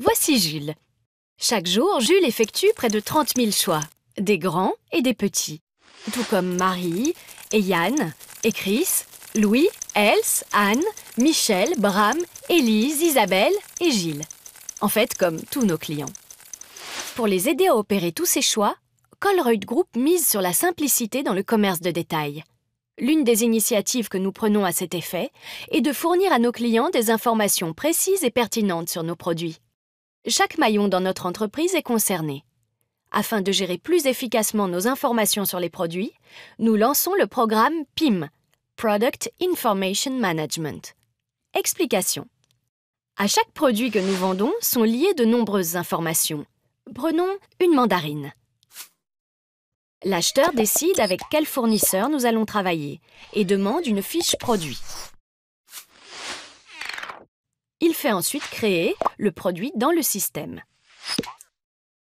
Voici Jules. Chaque jour, Jules effectue près de 30 000 choix, des grands et des petits. Tout comme Marie et Yann et Chris, Louis, Else, Anne, Michel, Bram, Élise, Isabelle et Gilles. En fait, comme tous nos clients. Pour les aider à opérer tous ces choix, Colruyt Group mise sur la simplicité dans le commerce de détail. L'une des initiatives que nous prenons à cet effet est de fournir à nos clients des informations précises et pertinentes sur nos produits chaque maillon dans notre entreprise est concerné. Afin de gérer plus efficacement nos informations sur les produits, nous lançons le programme PIM, Product Information Management. Explication. À chaque produit que nous vendons sont liées de nombreuses informations. Prenons une mandarine. L'acheteur décide avec quel fournisseur nous allons travailler et demande une fiche produit. Il fait ensuite créer le produit dans le système.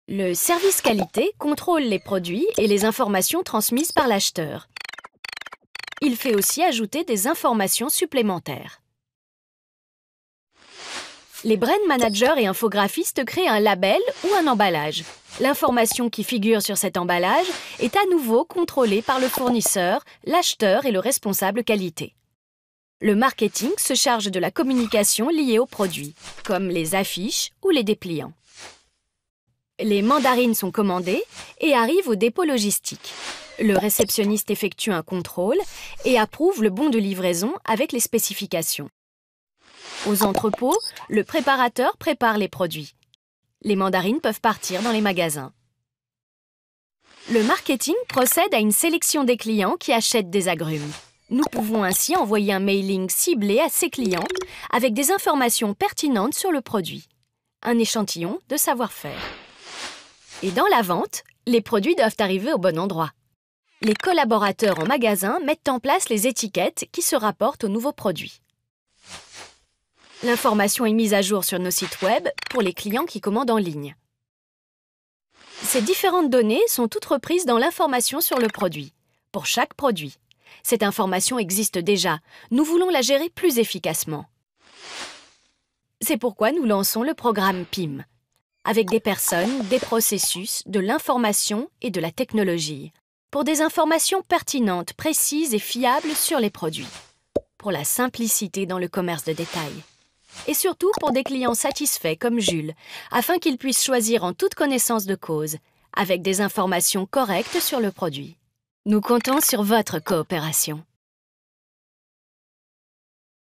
Le service qualité contrôle les produits et les informations transmises par l'acheteur. Il fait aussi ajouter des informations supplémentaires. Les brand managers et infographistes créent un label ou un emballage. L'information qui figure sur cet emballage est à nouveau contrôlée par le fournisseur, l'acheteur et le responsable qualité. Le marketing se charge de la communication liée aux produits, comme les affiches ou les dépliants. Les mandarines sont commandées et arrivent au dépôt logistique. Le réceptionniste effectue un contrôle et approuve le bon de livraison avec les spécifications. Aux entrepôts, le préparateur prépare les produits. Les mandarines peuvent partir dans les magasins. Le marketing procède à une sélection des clients qui achètent des agrumes. Nous pouvons ainsi envoyer un mailing ciblé à ses clients avec des informations pertinentes sur le produit, un échantillon de savoir-faire. Et dans la vente, les produits doivent arriver au bon endroit. Les collaborateurs en magasin mettent en place les étiquettes qui se rapportent aux nouveaux produits. L'information est mise à jour sur nos sites web pour les clients qui commandent en ligne. Ces différentes données sont toutes reprises dans l'information sur le produit, pour chaque produit. Cette information existe déjà. Nous voulons la gérer plus efficacement. C'est pourquoi nous lançons le programme PIM, avec des personnes, des processus, de l'information et de la technologie, pour des informations pertinentes, précises et fiables sur les produits, pour la simplicité dans le commerce de détail, et surtout pour des clients satisfaits comme Jules, afin qu'ils puissent choisir en toute connaissance de cause, avec des informations correctes sur le produit. Nous comptons sur votre coopération.